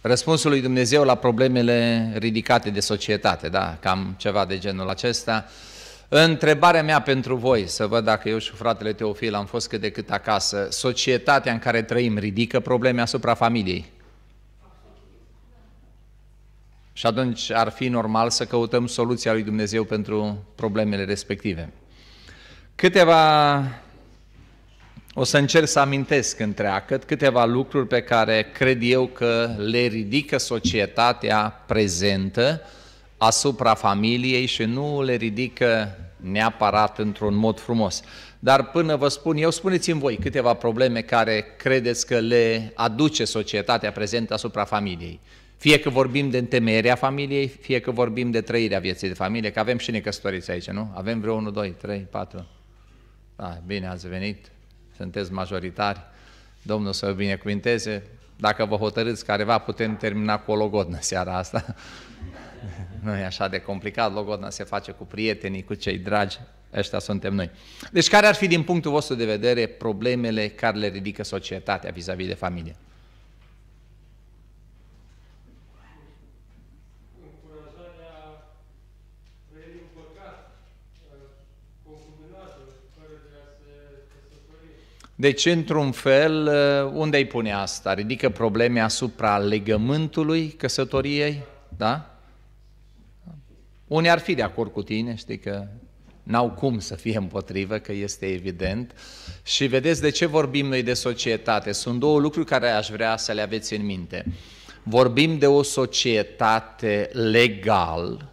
răspunsul lui Dumnezeu la problemele ridicate de societate, da, cam ceva de genul acesta. Întrebarea mea pentru voi, să văd dacă eu și fratele Teofil am fost cât de cât acasă, societatea în care trăim ridică probleme asupra familiei. Și atunci ar fi normal să căutăm soluția lui Dumnezeu pentru problemele respective. Câteva o să încerc să amintesc întreagăt câteva lucruri pe care cred eu că le ridică societatea prezentă asupra familiei și nu le ridică neapărat într-un mod frumos. Dar până vă spun eu, spuneți-mi voi câteva probleme care credeți că le aduce societatea prezentă asupra familiei. Fie că vorbim de întemeierea familiei, fie că vorbim de trăirea vieții de familie, că avem și necăsătoriți aici, nu? Avem vreo 1, 2, 3, 4. Da, bine ați venit sunteți majoritari, Domnul să vă binecuvinteze. Dacă vă hotărâți careva, putem termina cu o logodnă seara asta. nu e așa de complicat, logodna se face cu prietenii, cu cei dragi, ăștia suntem noi. Deci care ar fi din punctul vostru de vedere problemele care le ridică societatea vis-a-vis de familie? Deci, într-un fel, uh, unde îi pune asta? Ridică probleme asupra legământului căsătoriei, da? Unii ar fi de acord cu tine, știi că n-au cum să fie împotrivă, că este evident. Și vedeți de ce vorbim noi de societate. Sunt două lucruri care aș vrea să le aveți în minte. Vorbim de o societate legal,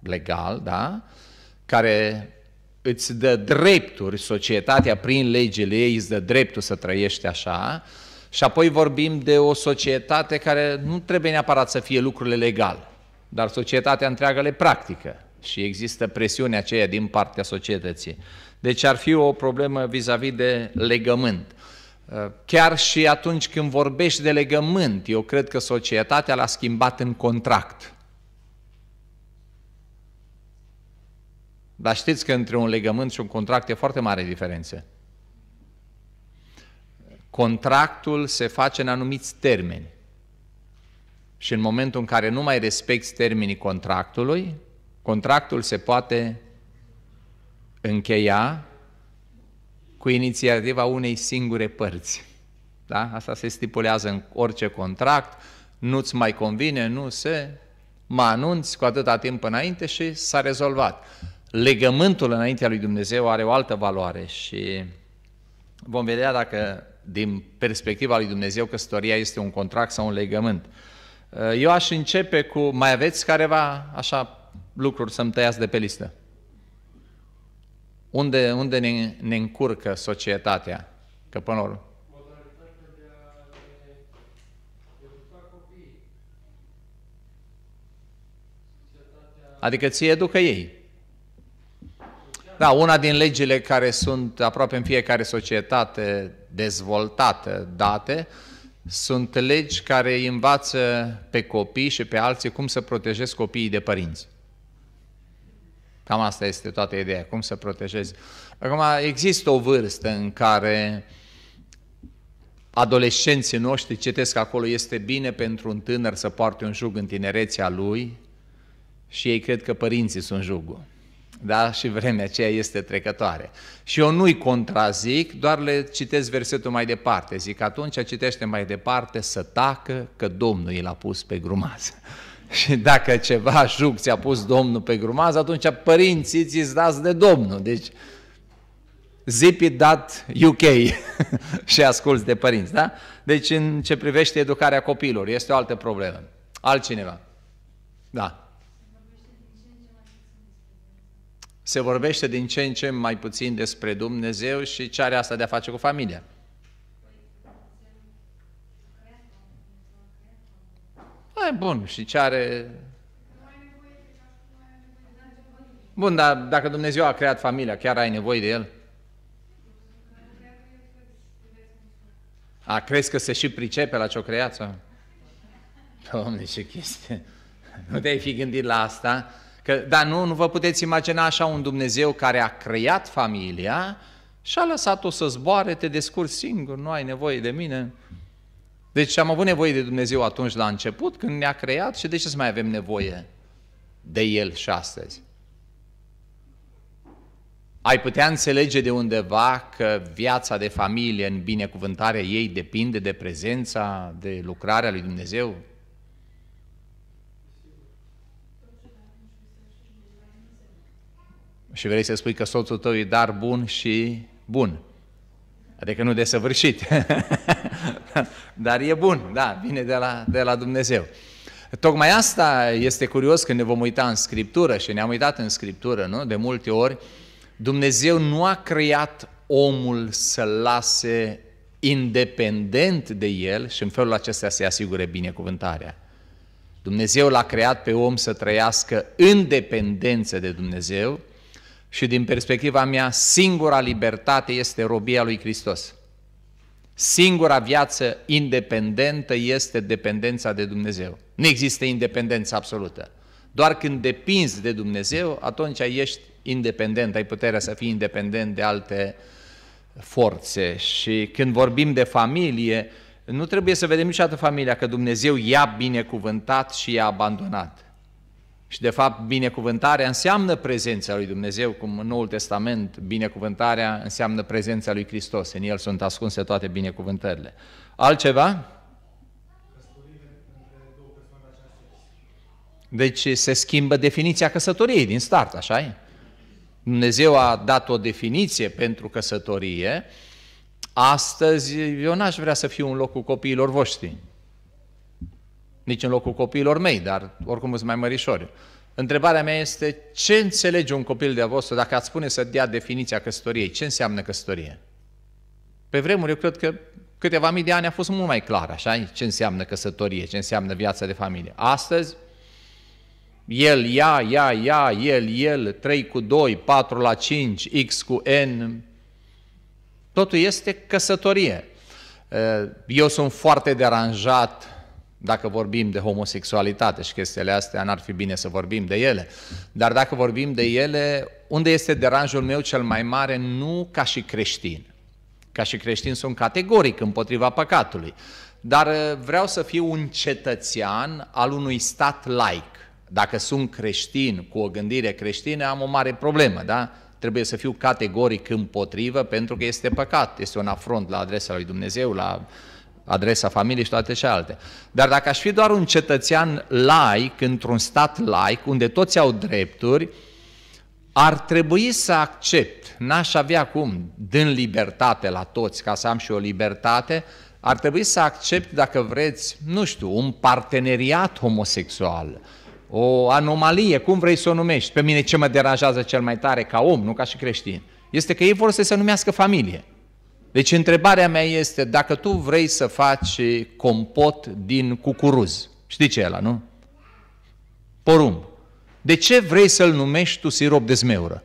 legal, da? Care îți dă drepturi, societatea prin legile ei îți dă dreptul să trăiești așa, și apoi vorbim de o societate care nu trebuie neapărat să fie lucrurile legale, dar societatea întreagă le practică și există presiunea aceea din partea societății. Deci ar fi o problemă vis-a-vis -vis de legământ. Chiar și atunci când vorbești de legământ, eu cred că societatea l-a schimbat în contract. Dar știți că între un legământ și un contract e foarte mare diferență. Contractul se face în anumiți termeni. Și în momentul în care nu mai respecti termenii contractului, contractul se poate încheia cu inițiativa unei singure părți. Da? Asta se stipulează în orice contract, nu-ți mai convine, nu se, mă anunți cu atâta timp înainte și s-a rezolvat legământul înaintea lui Dumnezeu are o altă valoare și vom vedea dacă din perspectiva lui Dumnezeu căsătoria este un contract sau un legământ. Uh, eu aș începe cu, mai aveți careva așa lucruri să-mi tăiați de pe listă? Unde, unde ne, ne încurcă societatea? Că până la urmă... Adică ți educă ei. Da, una din legile care sunt aproape în fiecare societate dezvoltată date, sunt legi care învață pe copii și pe alții cum să protejezi copiii de părinți. Cam asta este toată ideea, cum să protejezi. Acum, există o vârstă în care adolescenții noștri citesc acolo, este bine pentru un tânăr să poarte un jug în tinerețea lui și ei cred că părinții sunt jugul. Da? Și vremea aceea este trecătoare. Și eu nu-i contrazic, doar le citesc versetul mai departe. Zic, atunci citește mai departe să tacă că Domnul i l-a pus pe grumază. Și dacă ceva juc ți-a pus Domnul pe grumază, atunci părinții ți i dați de Domnul. Deci, zip it that UK și asculți de părinți, da? Deci, în ce privește educarea copiilor, este o altă problemă. Altcineva. Da. se vorbește din ce în ce mai puțin despre Dumnezeu și ce are asta de a face cu familia. Păi bun, și ce are... Bun, dar dacă Dumnezeu a creat familia, chiar ai nevoie de El? A, crezi că se și pricepe la ce-o creat? Domne, ce chestie! Nu te-ai fi gândit la asta? Că, dar nu, nu vă puteți imagina așa un Dumnezeu care a creat familia și a lăsat-o să zboare, te descurci singur, nu ai nevoie de mine. Deci am avut nevoie de Dumnezeu atunci la început, când ne-a creat și de ce să mai avem nevoie de El și astăzi? Ai putea înțelege de undeva că viața de familie în binecuvântarea ei depinde de prezența, de lucrarea lui Dumnezeu? și vrei să spui că soțul tău e dar bun și bun. Adică nu desăvârșit. Dar e bun, da, vine de la, de la Dumnezeu. Tocmai asta este curios când ne vom uita în Scriptură și ne-am uitat în Scriptură, nu? De multe ori, Dumnezeu nu a creat omul să lase independent de el și în felul acesta se asigure binecuvântarea. Dumnezeu l-a creat pe om să trăiască în dependență de Dumnezeu, și din perspectiva mea, singura libertate este robia lui Hristos. Singura viață independentă este dependența de Dumnezeu. Nu există independență absolută. Doar când depinzi de Dumnezeu, atunci ești independent, ai puterea să fii independent de alte forțe. Și când vorbim de familie, nu trebuie să vedem niciodată familia că Dumnezeu i-a binecuvântat și i-a abandonat. Și de fapt binecuvântarea înseamnă prezența lui Dumnezeu, cum în Noul Testament binecuvântarea înseamnă prezența lui Hristos. În el sunt ascunse toate binecuvântările. Altceva? Deci se schimbă definiția căsătoriei din start, așa e? Dumnezeu a dat o definiție pentru căsătorie. Astăzi eu n-aș vrea să fiu loc cu copiilor voștri nici în locul copiilor mei, dar oricum sunt mai mărișori. Întrebarea mea este ce înțelege un copil de-a vostru dacă ați spune să dea definiția căsătoriei? Ce înseamnă căsătorie? Pe vremuri eu cred că câteva mii de ani a fost mult mai clar, așa, ce înseamnă căsătorie, ce înseamnă viața de familie. Astăzi, el, ea, ea, ea, el, el, 3 cu 2, 4 la 5, X cu N, totul este căsătorie. Eu sunt foarte deranjat dacă vorbim de homosexualitate și chestiile astea, n-ar fi bine să vorbim de ele. Dar dacă vorbim de ele, unde este deranjul meu cel mai mare? Nu ca și creștin. Ca și creștin sunt categoric împotriva păcatului. Dar uh, vreau să fiu un cetățean al unui stat laic. Dacă sunt creștin cu o gândire creștină, am o mare problemă, da? trebuie să fiu categoric împotrivă pentru că este păcat, este un afront la adresa lui Dumnezeu, la adresa familiei și toate celelalte. Dar dacă aș fi doar un cetățean laic, într-un stat laic, unde toți au drepturi, ar trebui să accept, n-aș avea cum, dând libertate la toți, ca să am și o libertate, ar trebui să accept, dacă vreți, nu știu, un parteneriat homosexual, o anomalie, cum vrei să o numești. Pe mine ce mă deranjează cel mai tare ca om, nu ca și creștin, este că ei vor să se numească familie. Deci întrebarea mea este, dacă tu vrei să faci compot din cucuruz, știi ce e ăla, nu? Porumb. De ce vrei să-l numești tu sirop de zmeură?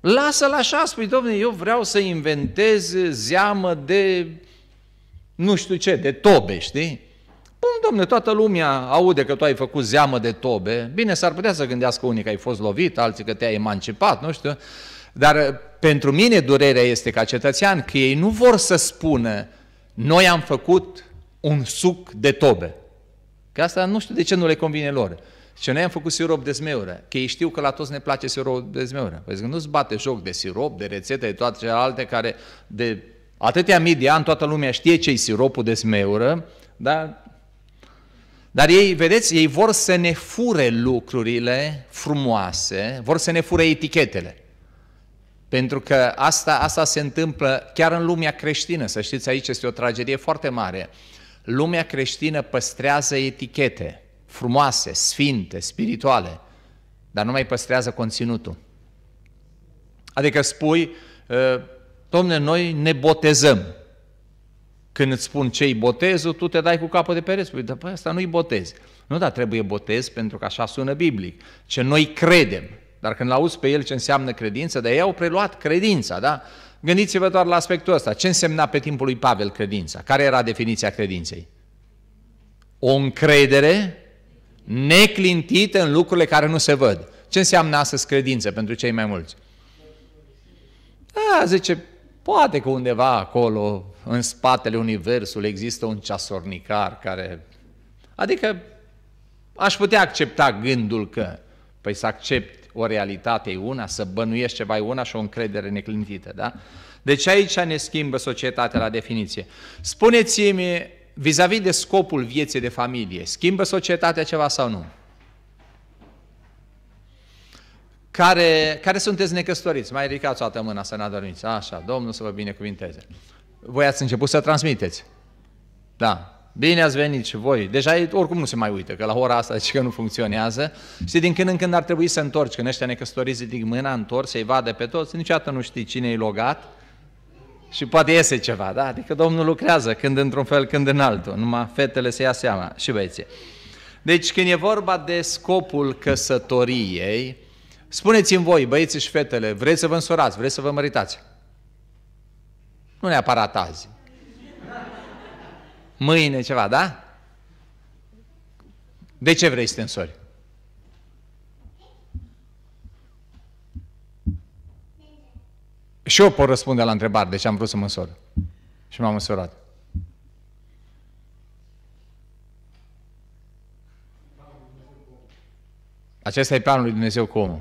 Lasă-l așa, spui, domnule, eu vreau să inventez zeamă de nu știu ce, de tobe, știi? Bun, domne, toată lumea aude că tu ai făcut zeamă de tobe. Bine, s-ar putea să gândească unii că ai fost lovit, alții că te-ai emancipat, nu știu. Dar uh, pentru mine durerea este ca cetățean că ei nu vor să spună noi am făcut un suc de tobe. Că asta nu știu de ce nu le convine lor. Și noi am făcut sirop de zmeură, că ei știu că la toți ne place sirop de zmeură. Păi zic, nu-ți bate joc de sirop, de rețete, de toate celelalte care de atâtea mii de ani toată lumea știe ce-i siropul de zmeură, dar dar ei, vedeți, ei vor să ne fure lucrurile frumoase, vor să ne fure etichetele. Pentru că asta, asta se întâmplă chiar în lumea creștină. Să știți, aici este o tragedie foarte mare. Lumea creștină păstrează etichete frumoase, sfinte, spirituale, dar nu mai păstrează conținutul. Adică spui, ă, domne, noi ne botezăm. Când îți spun ce-i botezul, tu te dai cu capul de pereți. Spui, dar păi, asta nu-i botez. Nu, dar trebuie botez pentru că așa sună biblic. Ce noi credem. Dar când l-auzi pe el ce înseamnă credință, dar ei au preluat credința, da? Gândiți-vă doar la aspectul ăsta. Ce însemna pe timpul lui Pavel credința? Care era definiția credinței? O încredere neclintită în lucrurile care nu se văd. Ce înseamnă astăzi credință pentru cei mai mulți? A, da, zice, poate că undeva acolo, în spatele Universului, există un ceasornicar care... Adică aș putea accepta gândul că... Păi să accept o realitate e una, să bănuiești ceva e una și o încredere neclintită, da? Deci aici ne schimbă societatea la definiție. Spuneți-mi, vis-a-vis de scopul vieții de familie, schimbă societatea ceva sau nu? Care, care sunteți necăstoriți? Mai ridicați o dată mâna să ne adormiți Așa, Domnul să vă binecuvinteze. Voi ați început să transmiteți. Da, Bine ați venit și voi. Deja oricum nu se mai uită, că la ora asta zice că nu funcționează. Și din când în când ar trebui să întorci, când ăștia necăsătoriți din mâna, întorci, să-i vadă pe toți, niciodată nu știi cine e logat și poate iese ceva, da? Adică Domnul lucrează când într-un fel, când în altul, numai fetele se ia seama și băieții. Deci când e vorba de scopul căsătoriei, spuneți-mi voi, băieții și fetele, vreți să vă însurați, vreți să vă măritați? Nu neapărat azi, mâine ceva, da? De ce vrei stensori? Și eu pot răspunde la întrebare, deci am vrut să însor. Și m-am însorat. Acesta e planul lui Dumnezeu cu omul.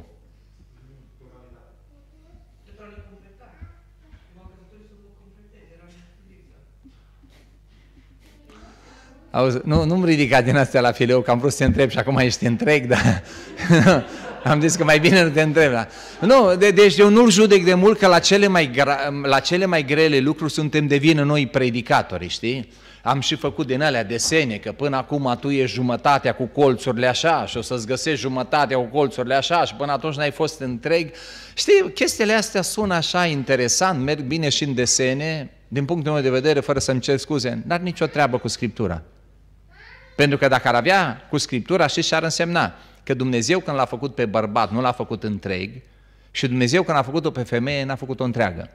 Auzi, nu, nu-mi ridica din astea la fileu, că am vrut să te întreb și acum ești întreg, dar am zis că mai bine nu te întreb. Dar... Nu, de, deci eu nu-l judec de mult că la cele, mai gra- la cele mai grele lucruri suntem de vină noi predicatori, știi? Am și făcut din alea desene, că până acum tu ești jumătatea cu colțurile așa și o să-ți găsești jumătatea cu colțurile așa și până atunci n-ai fost întreg. Știi, chestiile astea sună așa interesant, merg bine și în desene, din punctul meu de vedere, fără să-mi cer scuze, dar nicio treabă cu Scriptura. Pentru că dacă ar avea cu Scriptura, și ce ar însemna? Că Dumnezeu când l-a făcut pe bărbat, nu l-a făcut întreg, și Dumnezeu când a făcut-o pe femeie, n-a făcut-o întreagă.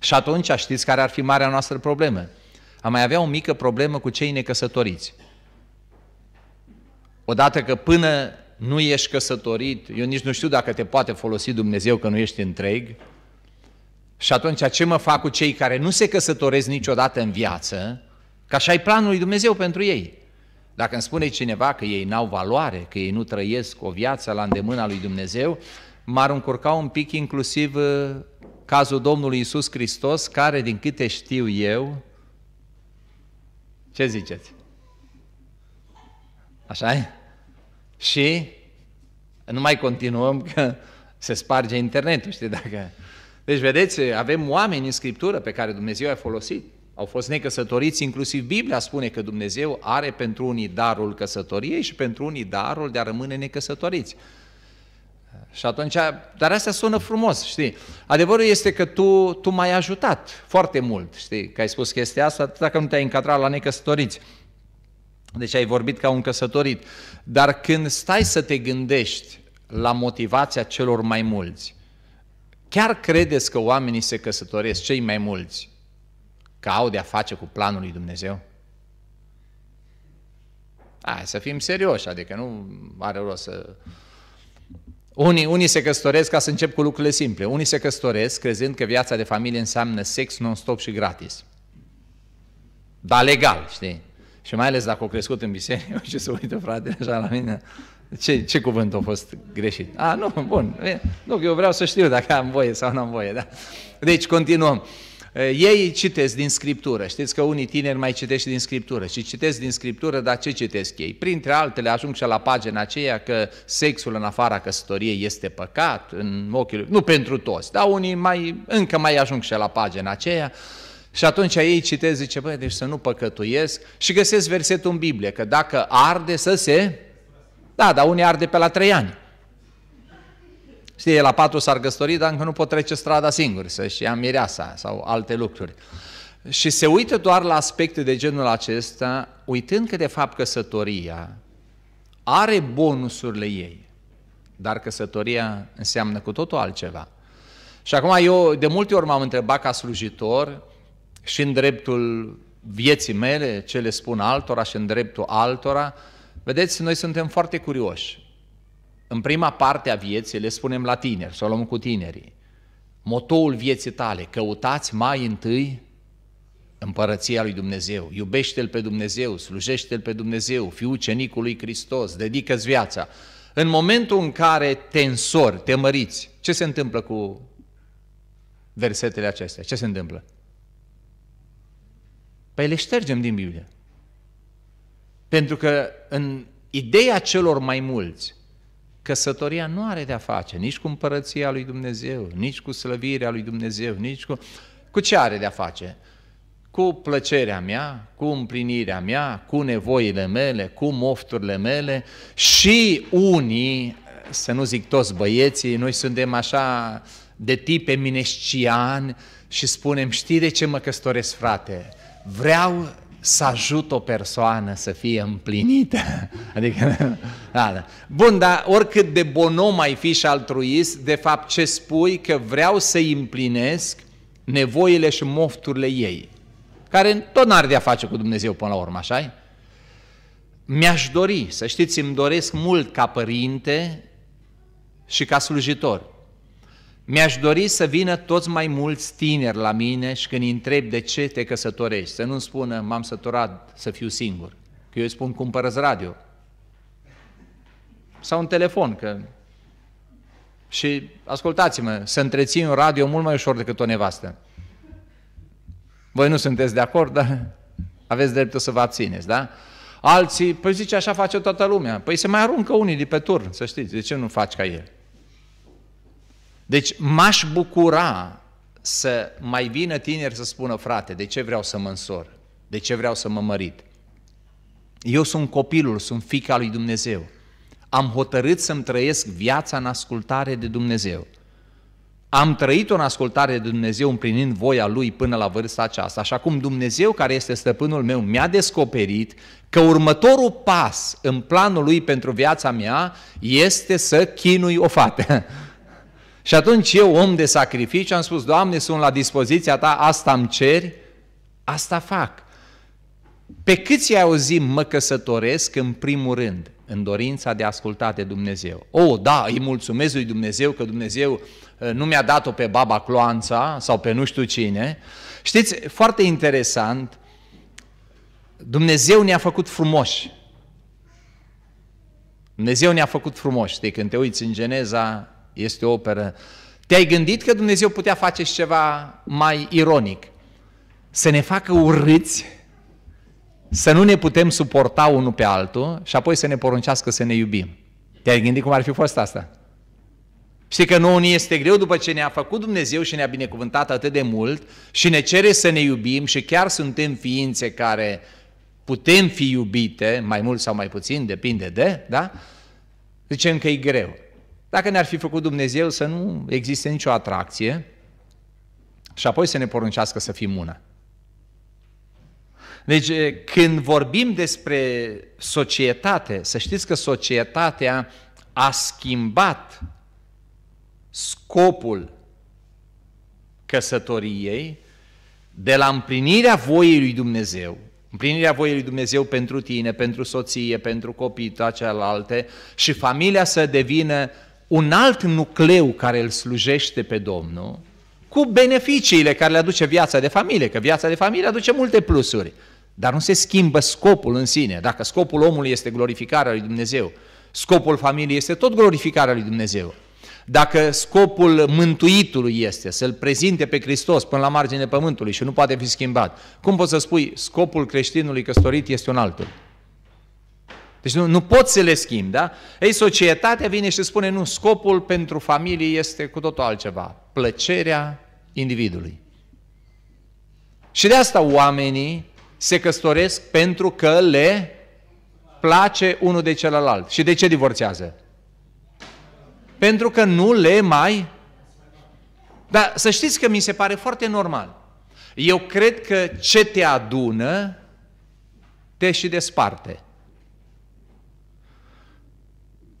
Și atunci știți care ar fi marea noastră problemă. Am mai avea o mică problemă cu cei necăsătoriți. Odată că până nu ești căsătorit, eu nici nu știu dacă te poate folosi Dumnezeu că nu ești întreg, și atunci ce mă fac cu cei care nu se căsătoresc niciodată în viață, ca așa e planul lui Dumnezeu pentru ei. Dacă îmi spune cineva că ei n-au valoare, că ei nu trăiesc o viață la îndemâna lui Dumnezeu, m-ar încurca un pic inclusiv uh, cazul Domnului Isus Hristos, care, din câte știu eu, ce ziceți? așa e? Și nu mai continuăm că se sparge internetul, știi, dacă... Deci, vedeți, avem oameni în Scriptură pe care Dumnezeu i-a folosit au fost necăsătoriți, inclusiv Biblia spune că Dumnezeu are pentru unii darul căsătoriei și pentru unii darul de a rămâne necăsătoriți. Și atunci, dar asta sună frumos, știi? Adevărul este că tu, tu m-ai ajutat foarte mult, știi? Că ai spus chestia asta, atât dacă nu te-ai încadrat la necăsătoriți. Deci ai vorbit ca un căsătorit. Dar când stai să te gândești la motivația celor mai mulți, chiar credeți că oamenii se căsătoresc cei mai mulți că au de-a face cu planul lui Dumnezeu? Hai să fim serioși, adică nu are rost să... Unii, unii se căsătoresc ca să încep cu lucrurile simple. Unii se căsătoresc crezând că viața de familie înseamnă sex non-stop și gratis. Dar legal, știi? Și mai ales dacă au crescut în biserică, și se uită frate așa la mine, ce, ce cuvânt a fost greșit? A, nu, bun, nu, eu vreau să știu dacă am voie sau nu am voie, da? Deci continuăm ei citesc din Scriptură. Știți că unii tineri mai citesc din Scriptură și citesc din Scriptură, dar ce citesc ei? Printre altele ajung și la pagina aceea că sexul în afara căsătoriei este păcat în ochiul... Nu pentru toți, dar unii mai, încă mai ajung și la pagina aceea. Și atunci ei citesc, zice, băi, deci să nu păcătuiesc și găsesc versetul în Biblie, că dacă arde să se... Da, dar unii arde pe la trei ani. Știi, la patru s-ar găstori, dar încă nu pot trece strada singur, să-și ia mireasa sau alte lucruri. Și se uită doar la aspecte de genul acesta, uitând că de fapt căsătoria are bonusurile ei, dar căsătoria înseamnă cu totul altceva. Și acum eu de multe ori m-am întrebat ca slujitor și în dreptul vieții mele, ce le spun altora și în dreptul altora, vedeți, noi suntem foarte curioși în prima parte a vieții, le spunem la tineri, să o luăm cu tinerii, motoul vieții tale, căutați mai întâi împărăția lui Dumnezeu, iubește-L pe Dumnezeu, slujește-L pe Dumnezeu, fiu ucenicul lui Hristos, dedică-ți viața. În momentul în care te însori, te măriți, ce se întâmplă cu versetele acestea? Ce se întâmplă? Păi le ștergem din Biblie. Pentru că în ideea celor mai mulți, Căsătoria nu are de-a face nici cu împărăția lui Dumnezeu, nici cu slăvirea lui Dumnezeu, nici cu... Cu ce are de-a face? Cu plăcerea mea, cu împlinirea mea, cu nevoile mele, cu mofturile mele și unii, să nu zic toți băieții, noi suntem așa de tip eminescian și spunem, știi de ce mă căsătoresc, frate? Vreau să ajut o persoană să fie împlinită. Adică, da, da. Bun, dar oricât de bonom ai fi și altruist, de fapt ce spui că vreau să împlinesc nevoile și mofturile ei, care tot n-ar de-a face cu Dumnezeu până la urmă, așa -i? Mi-aș dori, să știți, îmi doresc mult ca părinte și ca slujitor mi-aș dori să vină toți mai mulți tineri la mine și când îi întreb de ce te căsătorești, să nu spună m-am săturat să fiu singur, că eu îi spun cumpărăți radio sau un telefon, că și ascultați-mă, să întreții un radio mult mai ușor decât o nevastă. Voi nu sunteți de acord, dar aveți dreptul să vă abțineți, da? Alții, păi zice, așa face toată lumea. Păi se mai aruncă unii de pe tur, să știți, de ce nu faci ca el? Deci m-aș bucura să mai vină tineri să spună, frate, de ce vreau să mă însor? De ce vreau să mă mărit? Eu sunt copilul, sunt fica lui Dumnezeu. Am hotărât să-mi trăiesc viața în ascultare de Dumnezeu. Am trăit-o în ascultare de Dumnezeu împlinind voia Lui până la vârsta aceasta, așa cum Dumnezeu, care este stăpânul meu, mi-a descoperit că următorul pas în planul Lui pentru viața mea este să chinui o fată. Și atunci eu, om de sacrificiu, am spus, Doamne, sunt la dispoziția Ta, asta îmi ceri, asta fac. Pe câți ai auzit, mă căsătoresc în primul rând, în dorința de a asculta de Dumnezeu. O, oh, da, îi mulțumesc lui Dumnezeu că Dumnezeu uh, nu mi-a dat-o pe baba Cloanța sau pe nu știu cine. Știți, foarte interesant, Dumnezeu ne-a făcut frumoși. Dumnezeu ne-a făcut frumoși. Știi, când te uiți în Geneza, este o operă. Te-ai gândit că Dumnezeu putea face și ceva mai ironic? Să ne facă urâți, să nu ne putem suporta unul pe altul și apoi să ne poruncească să ne iubim. Te-ai gândit cum ar fi fost asta? Știi că nouă ni este greu după ce ne-a făcut Dumnezeu și ne-a binecuvântat atât de mult și ne cere să ne iubim și chiar suntem ființe care putem fi iubite, mai mult sau mai puțin, depinde de, da? Zicem că e greu. Dacă ne-ar fi făcut Dumnezeu să nu existe nicio atracție și apoi să ne poruncească să fim una. Deci eh, când vorbim despre societate, să știți că societatea a schimbat scopul căsătoriei de la împlinirea voiei lui Dumnezeu, împlinirea voiei lui Dumnezeu pentru tine, pentru soție, pentru copii, toate celelalte, și familia să devină un alt nucleu care îl slujește pe Domnul, cu beneficiile care le aduce viața de familie, că viața de familie aduce multe plusuri, dar nu se schimbă scopul în sine. Dacă scopul omului este glorificarea lui Dumnezeu, scopul familiei este tot glorificarea lui Dumnezeu. Dacă scopul mântuitului este să-L prezinte pe Hristos până la marginea pământului și nu poate fi schimbat, cum poți să spui scopul creștinului căsătorit este un altul? Deci nu, nu poți să le schimbi, da? Ei, societatea vine și spune, nu, scopul pentru familie este cu totul altceva. Plăcerea individului. Și de asta oamenii se căsătoresc pentru că le place unul de celălalt. Și de ce divorțează? Pentru că nu le mai... Dar să știți că mi se pare foarte normal. Eu cred că ce te adună, te și desparte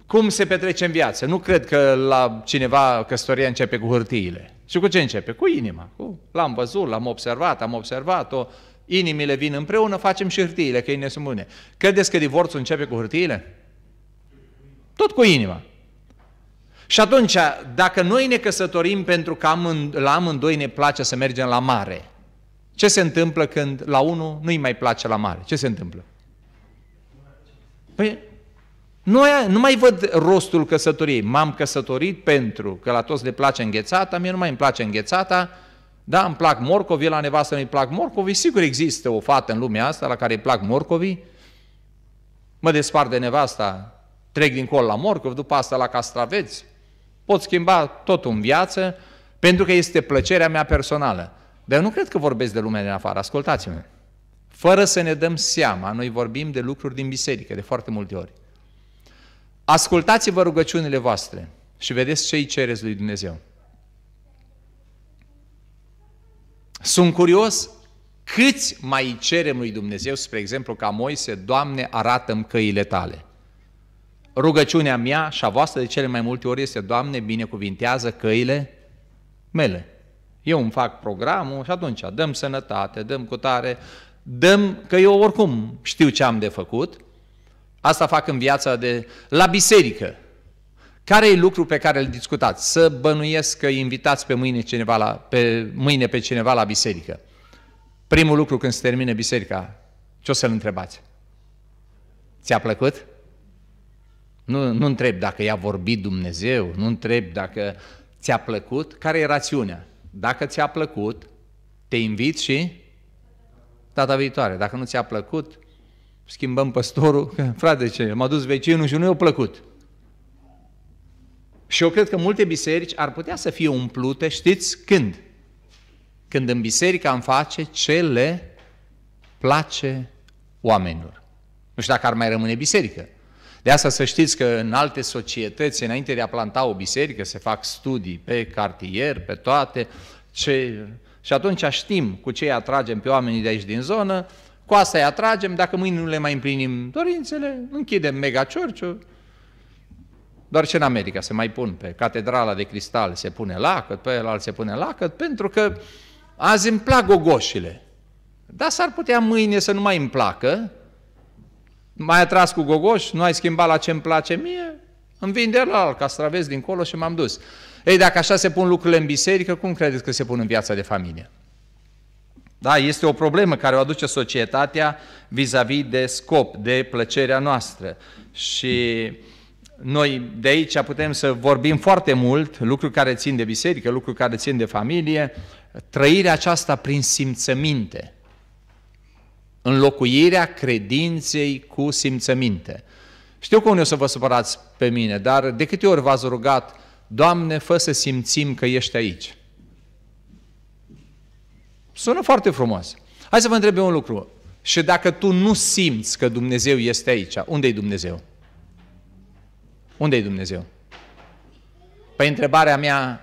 cum se petrece în viață. Nu cred că la cineva căsătoria începe cu hârtiile. Și cu ce începe? Cu inima. Cu... L-am văzut, l-am observat, am observat-o, inimile vin împreună, facem și hârtiile, că ei ne sunt bune. Credeți că divorțul începe cu hârtiile? Tot cu inima. Și atunci, dacă noi ne căsătorim pentru că amând, la amândoi ne place să mergem la mare, ce se întâmplă când la unul nu-i mai place la mare? Ce se întâmplă? Păi nu, nu mai văd rostul căsătoriei. M-am căsătorit pentru că la toți le place înghețata, mie nu mai îmi place înghețata, da, îmi plac morcovii, la nevastă nu-i plac morcovii, sigur există o fată în lumea asta la care îi plac morcovii, mă despart de nevasta, trec din col la morcov, după asta la castraveți, pot schimba totul în viață, pentru că este plăcerea mea personală. Dar eu nu cred că vorbesc de lumea din afară, ascultați-mă. Fără să ne dăm seama, noi vorbim de lucruri din biserică, de foarte multe ori. Ascultați-vă rugăciunile voastre și vedeți ce îi cereți lui Dumnezeu. Sunt curios câți mai îi cerem lui Dumnezeu, spre exemplu, ca Moise, Doamne, arată-mi căile tale. Rugăciunea mea și a voastră de cele mai multe ori este, Doamne, binecuvintează căile mele. Eu îmi fac programul și atunci dăm sănătate, dăm cutare, dăm că eu oricum știu ce am de făcut – Asta fac în viața de... la biserică. Care e lucru pe care îl discutați? Să bănuiesc că invitați pe mâine, cineva la, pe mâine pe cineva la biserică. Primul lucru când se termine biserica, ce o să-l întrebați? Ți-a plăcut? Nu, nu întreb dacă i-a vorbit Dumnezeu, nu întreb dacă ți-a plăcut, care e rațiunea? Dacă ți-a plăcut, te invit și data viitoare. Dacă nu ți-a plăcut, schimbăm păstorul, că frate ce, m-a dus vecinul și nu i-a plăcut. Și eu cred că multe biserici ar putea să fie umplute, știți, când? Când în biserică am face ce le place oamenilor. Nu știu dacă ar mai rămâne biserică. De asta să știți că în alte societăți, înainte de a planta o biserică, se fac studii pe cartier, pe toate, ce... și atunci știm cu ce atragem pe oamenii de aici din zonă, cu asta îi atragem, dacă mâine nu le mai împlinim dorințele, închidem ciorciu. Doar ce în America se mai pun pe catedrala de cristal, se pune lacăt, pe el se pune lacăt, pentru că azi îmi plac gogoșile. Dar s-ar putea mâine să nu mai îmi placă, mai atras cu gogoș, nu ai schimbat la ce îmi place mie, îmi de la alt castraveți dincolo și m-am dus. Ei, dacă așa se pun lucrurile în biserică, cum credeți că se pun în viața de familie? Da, este o problemă care o aduce societatea vis-a-vis -vis de scop, de plăcerea noastră. Și noi de aici putem să vorbim foarte mult, lucruri care țin de biserică, lucruri care țin de familie, trăirea aceasta prin simțăminte, înlocuirea credinței cu simțăminte. Știu că unii o să vă supărați pe mine, dar de câte ori v-ați rugat, Doamne, fă să simțim că ești aici. Sună foarte frumos. Hai să vă întreb un lucru. Și dacă tu nu simți că Dumnezeu este aici, unde e Dumnezeu? unde e Dumnezeu? Păi întrebarea mea,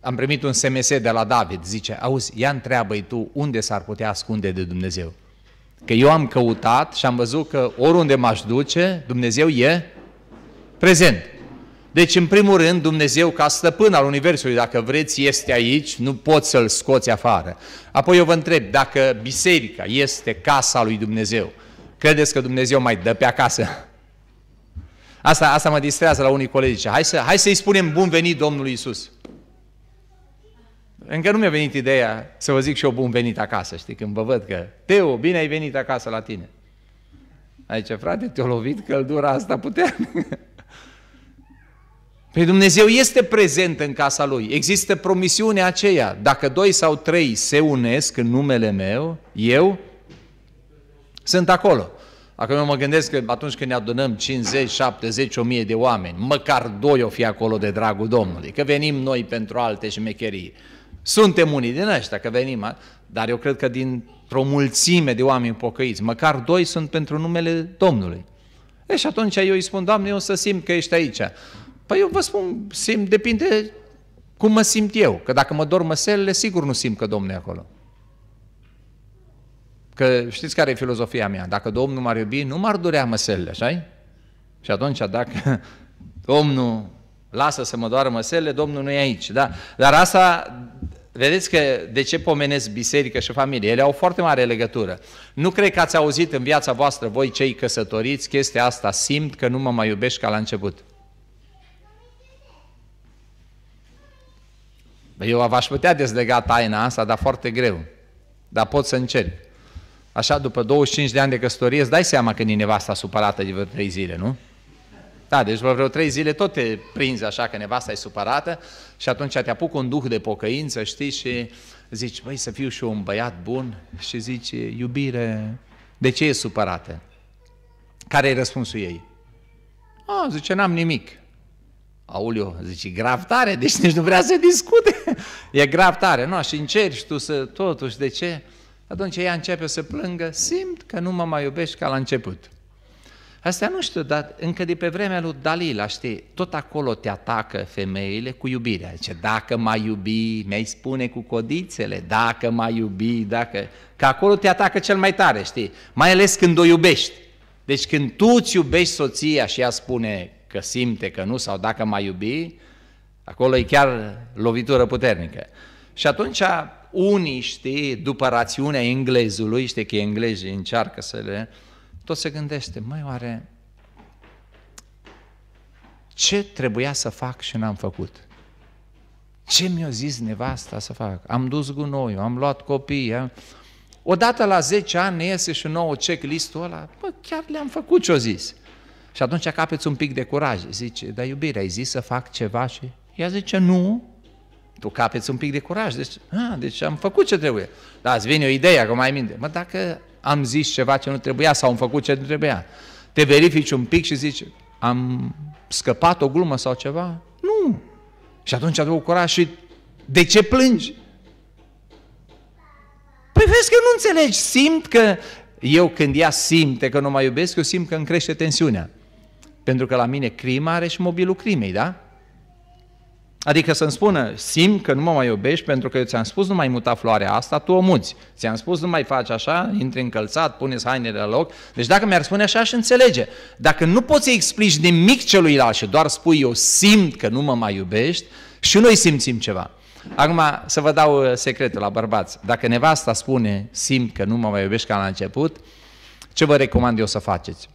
am primit un SMS de la David, zice, auzi, ia întreabă tu unde s-ar putea ascunde de Dumnezeu. Că eu am căutat și am văzut că oriunde m-aș duce, Dumnezeu e prezent. Deci, în primul rând, Dumnezeu, ca stăpân al Universului, dacă vreți, este aici, nu poți să-L scoți afară. Apoi eu vă întreb, dacă biserica este casa lui Dumnezeu, credeți că Dumnezeu mai dă pe acasă? Asta, asta mă distrează la unii colegi. Hai, să, hai să spunem bun venit Domnului Isus. Încă nu mi-a venit ideea să vă zic și eu bun venit acasă, știi, când vă văd că, Teo, bine ai venit acasă la tine. Aici, frate, te-a lovit căldura asta puternică. Păi Dumnezeu este prezent în casa Lui. Există promisiunea aceea. Dacă doi sau trei se unesc în numele meu, eu sunt acolo. Acum eu mă gândesc că atunci când ne adunăm 50, 70, 1000 de oameni, măcar doi o fi acolo de dragul Domnului, că venim noi pentru alte șmecherii. Suntem unii din ăștia, că venim, dar eu cred că dintr-o mulțime de oameni pocăiți, măcar doi sunt pentru numele Domnului. E și atunci eu îi spun, Doamne, eu să simt că ești aici. Păi eu vă spun, simt, depinde cum mă simt eu. Că dacă mă dor măselele, sigur nu simt că Domnul e acolo. Că știți care e filozofia mea? Dacă Domnul m-ar iubi, nu m-ar durea măselele, așa Și atunci dacă Domnul lasă să mă doară măselele, Domnul nu e aici. Da? Dar asta, vedeți că de ce pomenesc biserică și familie? Ele au foarte mare legătură. Nu cred că ați auzit în viața voastră, voi cei căsătoriți, chestia asta, simt că nu mă mai iubești ca la început. Eu v-aș putea dezlega taina asta, dar foarte greu. Dar pot să încerc. Așa, după 25 de ani de căsătorie, îți dai seama că e nevasta supărată de vreo 3 zile, nu? Da, deci vreo, 3 zile tot te prinzi așa că nevasta e supărată și atunci te apuc un duh de pocăință, știi, și zici, băi, să fiu și eu un băiat bun și zici, iubire, de ce e supărată? Care e răspunsul ei? A, zice, n-am nimic. Aulio, zice, grav tare, deci nici nu vrea să discute. e grav tare, nu? Și încerci tu să, totuși, de ce? Atunci ea începe să plângă, simt că nu mă mai iubești ca la început. Asta nu știu, dar încă de pe vremea lui Dalila, știi, tot acolo te atacă femeile cu iubirea. Zice, dacă mai iubi, mi-ai spune cu codițele, dacă mai iubi, dacă... Că acolo te atacă cel mai tare, știi, mai ales când o iubești. Deci când tu îți iubești soția și ea spune că simte că nu sau dacă mai iubi, acolo e chiar lovitură puternică. Și atunci unii, știi, după rațiunea englezului, știi că englezii încearcă să le... Tot se gândește, mai oare ce trebuia să fac și n-am făcut? Ce mi-a zis nevasta să fac? Am dus gunoiul, am luat copii, am... Odată la 10 ani ne iese și nouă checklist-ul ăla, bă, chiar le-am făcut ce-o zis. Și atunci capeți un pic de curaj. Zice, dar iubire, ai zis să fac ceva și... Ea zice, nu. Tu capeți un pic de curaj. Deci, a, deci am făcut ce trebuie. Da, îți vine o idee acum mai minte. Mă, dacă am zis ceva ce nu trebuia sau am făcut ce nu trebuia, te verifici un pic și zici, am scăpat o glumă sau ceva? Nu. Și atunci adăugă curaj și de ce plângi? Păi vezi că nu înțelegi, simt că eu când ea simte că nu mai iubesc, eu simt că îmi crește tensiunea. Pentru că la mine crima are și mobilul crimei, da? Adică să-mi spună, simt că nu mă mai iubești pentru că eu ți-am spus nu mai muta floarea asta, tu o muți. Ți-am spus nu mai faci așa, intri încălțat, pune hainele la loc. Deci dacă mi-ar spune așa, aș înțelege. Dacă nu poți să explici nimic celuilalt și doar spui eu simt că nu mă mai iubești, și noi simțim ceva. Acum să vă dau uh, secretul la bărbați. Dacă nevasta spune simt că nu mă mai iubești ca la început, ce vă recomand eu să faceți?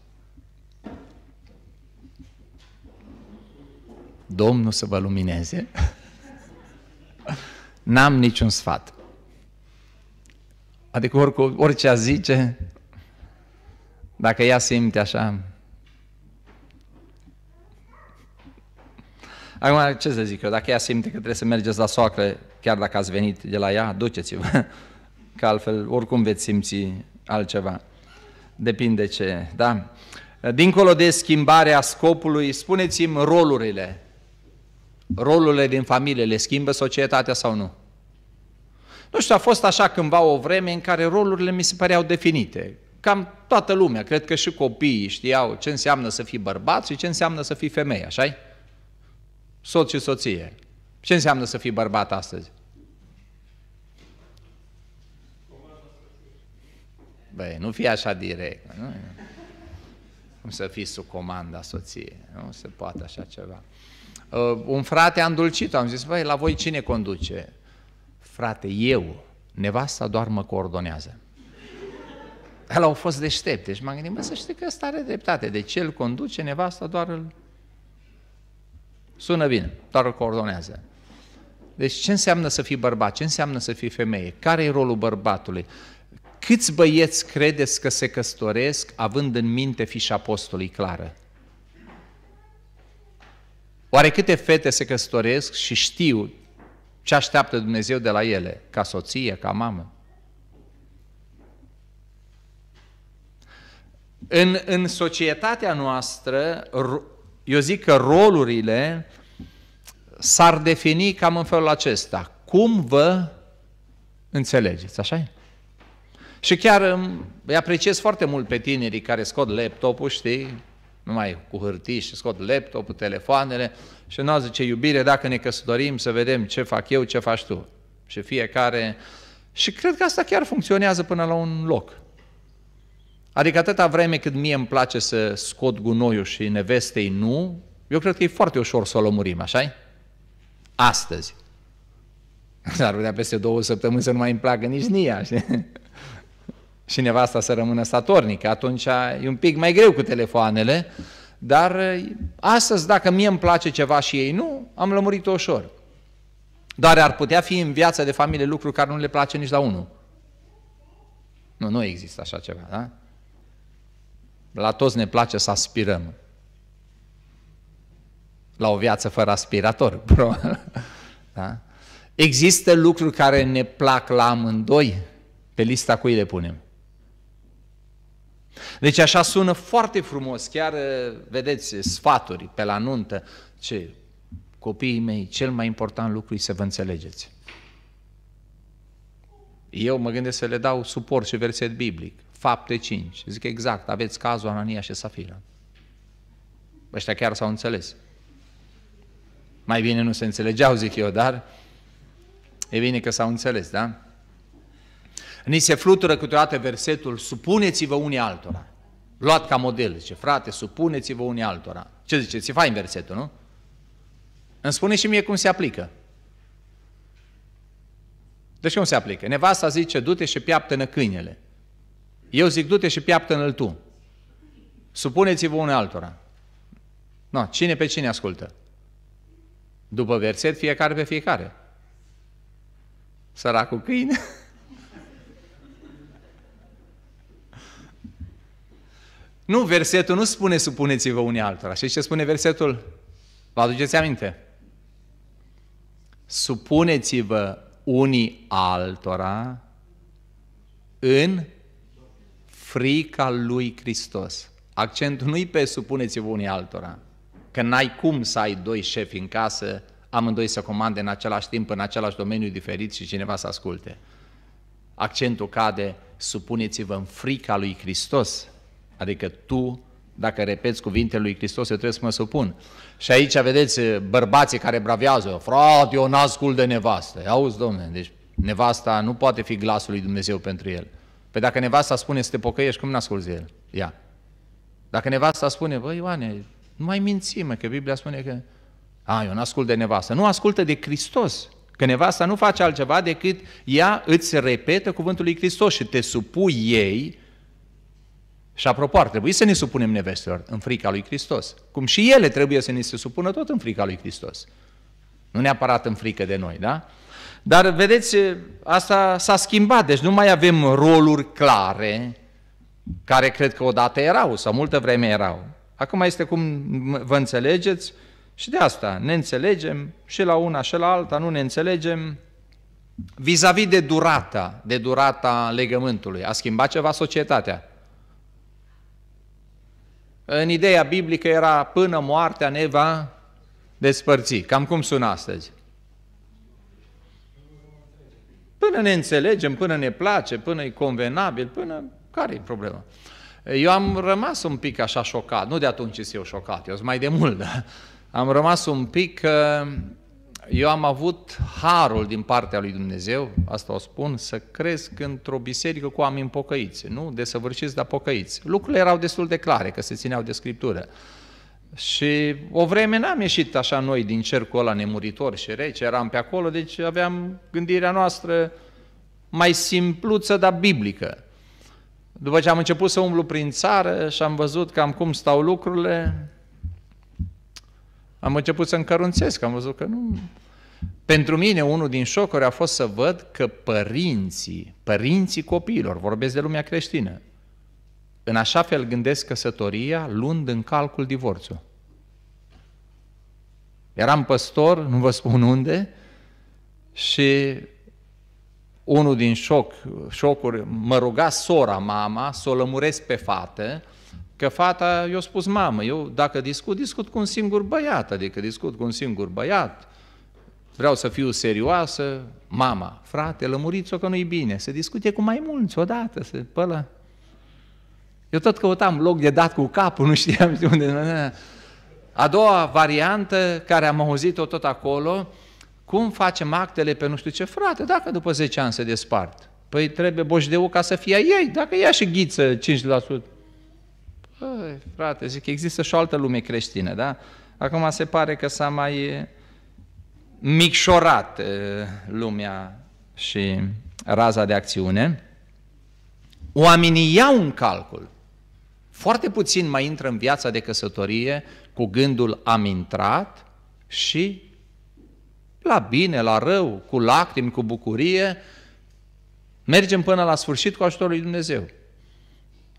Domnul să vă lumineze, n-am niciun sfat. Adică orice a zice, dacă ea simte așa, Acum, ce să zic eu, dacă ea simte că trebuie să mergeți la soacră, chiar dacă ați venit de la ea, duceți-vă, că altfel oricum veți simți altceva. Depinde ce, da? Dincolo de schimbarea scopului, spuneți-mi rolurile Rolurile din familie le schimbă societatea sau nu? Nu știu, a fost așa cândva o vreme în care rolurile mi se păreau definite. Cam toată lumea, cred că și copiii știau ce înseamnă să fii bărbat și ce înseamnă să fii femeie, așa -i? Soț și soție. Ce înseamnă să fii bărbat astăzi? Băi, nu fi așa direct. Nu? Cum să fii sub comanda soției? Nu se poate așa ceva. Uh, un frate a îndulcit am zis, băi, la voi cine conduce? Frate, eu, nevasta doar mă coordonează. El au fost deștepte și m-am gândit, mă, să știi că ăsta are dreptate. De ce îl conduce, nevasta doar îl... Sună bine, doar îl coordonează. Deci ce înseamnă să fii bărbat? Ce înseamnă să fii femeie? Care e rolul bărbatului? Câți băieți credeți că se căsătoresc având în minte fișa apostolului clară? Oare câte fete se căsătoresc și știu ce așteaptă Dumnezeu de la ele, ca soție, ca mamă? În, în societatea noastră, eu zic că rolurile s-ar defini cam în felul acesta. Cum vă înțelegeți, așa Și chiar îi apreciez foarte mult pe tinerii care scot laptopul, știi, numai cu hârtii și scot laptopul, telefoanele și nu zice, iubire, dacă ne căsătorim să vedem ce fac eu, ce faci tu. Și fiecare... Și cred că asta chiar funcționează până la un loc. Adică atâta vreme cât mie îmi place să scot gunoiul și nevestei nu, eu cred că e foarte ușor să o lămurim, așa Astăzi. dar putea peste două săptămâni să nu mai îmi placă nici nia, știi? și nevasta să rămână statornică. Atunci e un pic mai greu cu telefoanele, dar eh, astăzi, dacă mie îmi place ceva și ei nu, am lămurit-o ușor. Dar ar putea fi în viața de familie lucruri care nu le place nici la unul. Nu, nu există așa ceva, da? La toți ne place să aspirăm. La o viață fără aspirator, probabil. Da? Există lucruri care ne plac la amândoi? Pe lista cui le punem? Deci așa sună foarte frumos, chiar ă, vedeți sfaturi pe la nuntă, ce copiii mei, cel mai important lucru e să vă înțelegeți. Eu mă gândesc să le dau suport și verset biblic. Fapte 5. Zic exact, aveți cazul Anania și Safira. Ăștia chiar s-au înțeles. Mai bine nu se înțelegeau, zic eu, dar e bine că s-au înțeles, da? Ni se flutură câteodată versetul, supuneți-vă unii altora. Luat ca model, zice, frate, supuneți-vă unii altora. Ce ziceți? E fain versetul, nu? Îmi spune și mie cum se aplică. Deci cum se aplică? Nevasta zice, du-te și piaptănă câinele. Eu zic, du-te și piaptănă-l tu. Supuneți-vă unii altora. No, cine pe cine ascultă? După verset, fiecare pe fiecare. Săracul câine. Nu, versetul nu spune supuneți-vă unii altora. Știți ce spune versetul? Vă aduceți aminte? Supuneți-vă unii altora în frica lui Hristos. Accentul nu-i pe supuneți-vă unii altora, că n-ai cum să ai doi șefi în casă, amândoi să comande în același timp, în același domeniu diferit și cineva să asculte. Accentul cade, supuneți-vă în frica lui Hristos, Adică tu, dacă repeți cuvintele lui Hristos, eu trebuie să mă supun. Și aici, vedeți, bărbații care bravează, frate, eu n-ascult de nevastă. Auzi, domnule, deci nevasta nu poate fi glasul lui Dumnezeu pentru el. Păi dacă nevasta spune să te pocăiești, cum n-asculți el? Ia. Dacă nevasta spune, băi, Ioane, nu mai minți, mă, că Biblia spune că... A, eu n-ascult de nevastă. Nu ascultă de Hristos. Că nevasta nu face altceva decât ea îți repetă cuvântul lui Hristos și te supui ei și apropo, ar trebui să ne supunem nevestelor în frica lui Hristos, cum și ele trebuie să ne se supună tot în frica lui Hristos. Nu neapărat în frică de noi, da? Dar vedeți, asta s-a schimbat, deci nu mai avem roluri clare, care cred că odată erau sau multă vreme erau. Acum este cum vă înțelegeți și de asta ne înțelegem și la una și la alta, nu ne înțelegem. Vis-a-vis -vis de durata, de durata legământului, a schimbat ceva societatea. În ideea biblică era până moartea ne va despărți. Cam cum sună astăzi. Până ne înțelegem, până ne place, până e convenabil, până... care e problema? Eu am rămas un pic așa șocat, nu de atunci sunt eu șocat, eu sunt mai de mult, da? am rămas un pic uh, eu am avut harul din partea lui Dumnezeu, asta o spun, să cresc într-o biserică cu oameni pocăiți, nu? de săvârșiți, dar pocăiți. Lucrurile erau destul de clare, că se țineau de Scriptură. Și o vreme n-am ieșit așa noi din cercul ăla nemuritor și rece, eram pe acolo, deci aveam gândirea noastră mai simpluță, dar biblică. După ce am început să umblu prin țară și am văzut cam cum stau lucrurile, am început să încărunțesc, am văzut că nu... Pentru mine, unul din șocuri a fost să văd că părinții, părinții copiilor, vorbesc de lumea creștină, în așa fel gândesc căsătoria, luând în calcul divorțul. Eram păstor, nu vă spun unde, și unul din șoc, șocuri, mă ruga sora, mama, să o lămuresc pe fată, Că fata, eu spus, mamă, eu dacă discut, discut cu un singur băiat, adică discut cu un singur băiat, vreau să fiu serioasă, mama, frate, lămuriți-o că nu-i bine, Se discute cu mai mulți odată, se pălă. Eu tot căutam loc de dat cu capul, nu știam unde. A doua variantă, care am auzit-o tot acolo, cum facem actele pe nu știu ce, frate, dacă după 10 ani se despart? Păi trebuie boșdeu ca să fie ei, dacă ea și ghiță 5%. Păi, frate, zic, există și o altă lume creștină, da? Acum se pare că s-a mai micșorat lumea și raza de acțiune. Oamenii iau un calcul. Foarte puțin mai intră în viața de căsătorie cu gândul am intrat și la bine, la rău, cu lacrimi, cu bucurie, mergem până la sfârșit cu ajutorul lui Dumnezeu.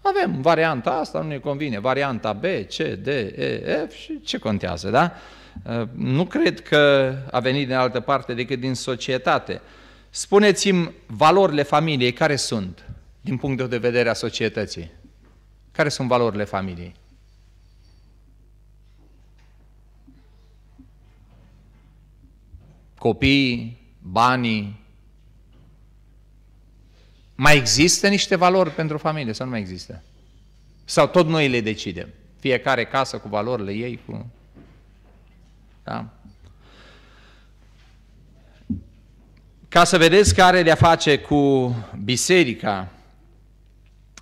Avem varianta asta, nu ne convine, varianta B, C, D, E, F și ce contează, da? Uh, nu cred că a venit din altă parte decât din societate. Spuneți-mi valorile familiei care sunt din punct de vedere a societății. Care sunt valorile familiei? Copiii, banii, mai există niște valori pentru familie sau nu mai există? Sau tot noi le decidem? Fiecare casă cu valorile ei, cu... Da? Ca să vedeți care de-a face cu biserica,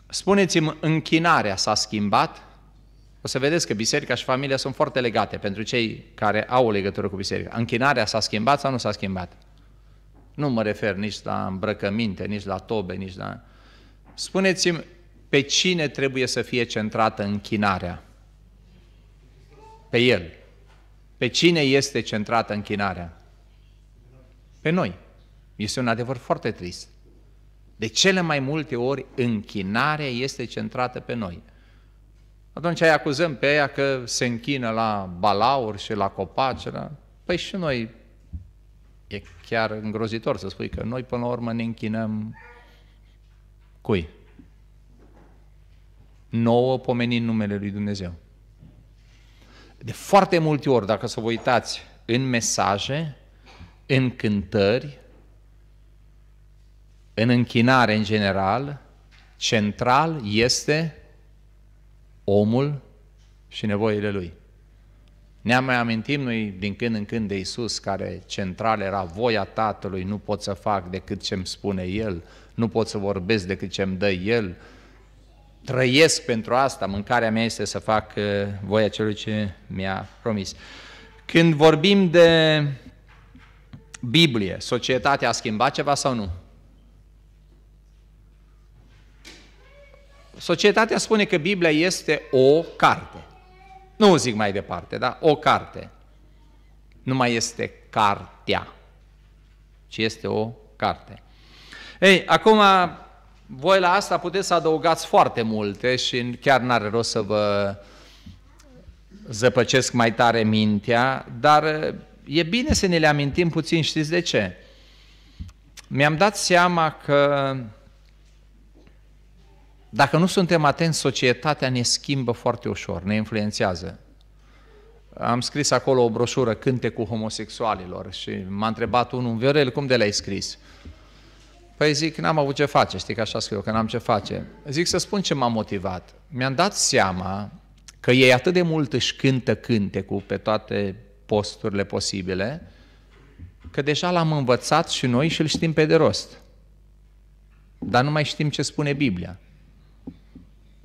spuneți-mi, închinarea s-a schimbat? O să vedeți că biserica și familia sunt foarte legate pentru cei care au o legătură cu biserica. Închinarea s-a schimbat sau nu s-a schimbat? Nu mă refer nici la îmbrăcăminte, nici la tobe, nici la... Spuneți-mi, pe cine trebuie să fie centrată închinarea? Pe el. Pe cine este centrată închinarea? Pe noi. Este un adevăr foarte trist. De cele mai multe ori, închinarea este centrată pe noi. Atunci îi acuzăm pe ea că se închină la balauri și la copaci. La... Păi și noi e chiar îngrozitor să spui că noi până la urmă ne închinăm cui? Nouă în numele lui Dumnezeu. De foarte multe ori, dacă să vă uitați în mesaje, în cântări, în închinare în general, central este omul și nevoile lui. Ne mai amintim noi din când în când de Isus, care central era voia Tatălui, nu pot să fac decât ce îmi spune El, nu pot să vorbesc decât ce îmi dă El, trăiesc pentru asta, mâncarea mea este să fac uh, voia celui ce mi-a promis. Când vorbim de Biblie, societatea a schimbat ceva sau nu? Societatea spune că Biblia este o carte. Nu zic mai departe, da? O carte. Nu mai este cartea, ci este o carte. Ei, acum, voi la asta puteți să adăugați foarte multe și chiar n-are rost să vă zăpăcesc mai tare mintea, dar e bine să ne le amintim puțin, știți de ce? Mi-am dat seama că dacă nu suntem atenți, societatea ne schimbă foarte ușor, ne influențează. Am scris acolo o broșură, Cânte cu homosexualilor, și m-a întrebat unul, Viorel, cum de le-ai scris? Păi zic, n-am avut ce face, știi că așa scriu, că n-am ce face. Zic să spun ce m-a motivat. Mi-am dat seama că ei atât de mult își cântă cântecul pe toate posturile posibile, că deja l-am învățat și noi și îl știm pe de rost. Dar nu mai știm ce spune Biblia.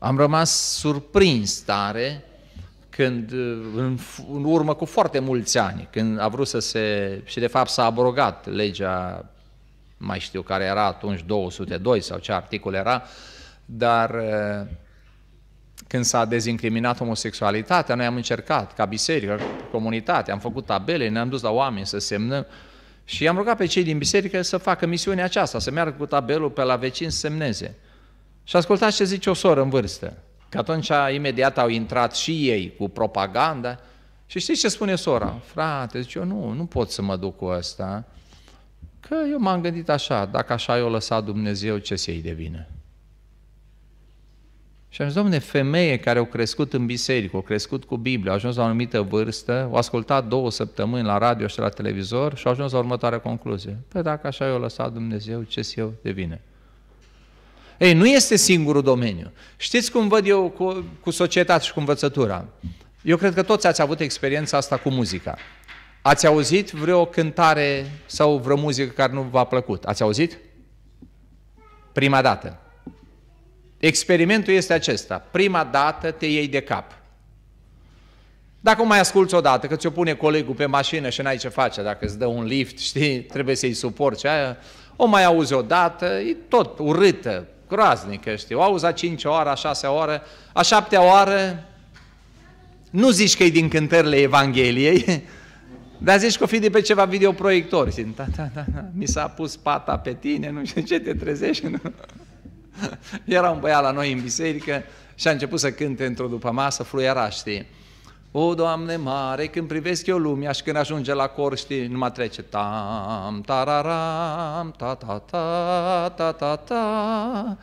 Am rămas surprins tare când, uh, în, urmă cu foarte mulți ani, când a vrut să se, și de fapt s-a abrogat legea, mai știu care era atunci, 202 sau ce articol era, dar uh, când s-a dezincriminat homosexualitatea, noi am încercat, ca biserică, comunitate, am făcut tabele, ne-am dus la oameni să semnăm și am rugat pe cei din biserică să facă misiunea aceasta, să meargă cu tabelul pe la vecini să semneze. Și ascultați ce zice o soră în vârstă, că atunci imediat au intrat și ei cu propaganda și știți ce spune sora? Frate, zice eu, nu, nu pot să mă duc cu ăsta, că eu m-am gândit așa, dacă așa i-o lăsa Dumnezeu, ce să-i devină? Și am zis, domne, femeie care au crescut în biserică, au crescut cu Biblia, au ajuns la o anumită vârstă, au ascultat două săptămâni la radio și la televizor și au ajuns la următoarea concluzie. Păi dacă așa i o lăsa Dumnezeu, ce eu devine? Ei, nu este singurul domeniu. Știți cum văd eu cu, cu societatea și cu învățătura? Eu cred că toți ați avut experiența asta cu muzica. Ați auzit vreo cântare sau vreo muzică care nu v-a plăcut? Ați auzit? Prima dată. Experimentul este acesta. Prima dată te iei de cap. Dacă o mai asculți odată, că ți-o pune colegul pe mașină și n-ai ce face, dacă îți dă un lift, știi, trebuie să-i suporți aia, o mai auzi odată, e tot urâtă, groaznică, știu, auzi a cincea oară, a șasea oară, a șaptea oară, nu zici că e din cântările Evangheliei, dar zici că o fi de pe ceva videoproiector. Zic, da, da, da, da, mi s-a pus pata pe tine, nu știu ce, te trezești. Nu? Era un băiat la noi în biserică și a început să cânte într-o după masă, fluiera, știi? O, Doamne mare, când privesc eu lumea și când ajunge la cor, știi, nu mă trece. Tam, tararam, ta, ta, ta, ta, ta, ta.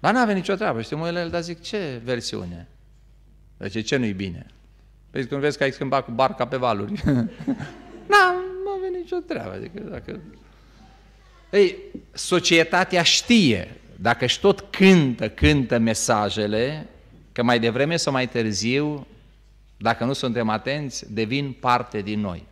Dar n-avea nicio treabă, știi, mă, el, dar zic, ce versiune? Deci ce nu-i bine? Păi când vezi că ai schimbat cu barca pe valuri. Nu, am n avea nicio treabă. Adică, dacă... Ei, societatea știe, dacă și tot cântă, cântă mesajele, că mai devreme sau mai târziu dacă nu suntem atenți, devin parte din noi.